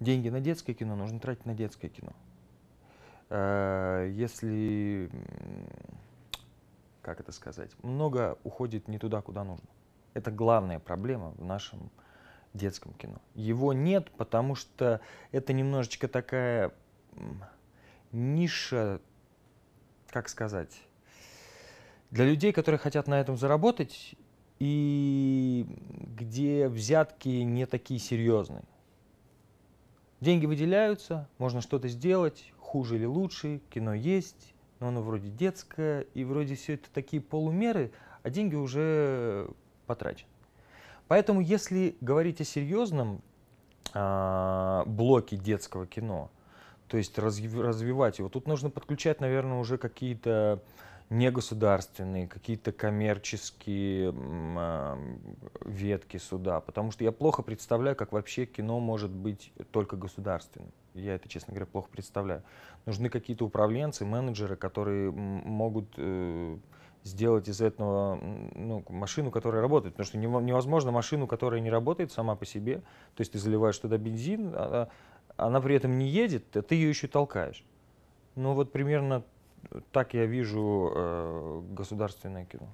деньги на детское кино нужно тратить на детское кино. Э, если, как это сказать, много уходит не туда, куда нужно. Это главная проблема в нашем детском кино. Его нет, потому что это немножечко такая ниша, как сказать, для людей, которые хотят на этом заработать, и где взятки не такие серьезные. Деньги выделяются, можно что-то сделать, хуже или лучше, кино есть, но оно вроде детское, и вроде все это такие полумеры, а деньги уже потрачены. Поэтому, если говорить о серьезном э, а, блоке детского кино, то есть разв, развивать его, тут нужно подключать, наверное, уже какие-то негосударственные, какие-то коммерческие а, ветки суда, потому что я плохо представляю, как вообще кино может быть только государственным. Я это, честно говоря, плохо представляю. Нужны какие-то управленцы, менеджеры, которые могут э, сделать из этого ну, машину, которая работает. Потому что невозможно машину, которая не работает сама по себе. То есть ты заливаешь туда бензин, она, а, она при этом не едет, а ты ее еще толкаешь. Ну вот примерно так я вижу э, государственное кино.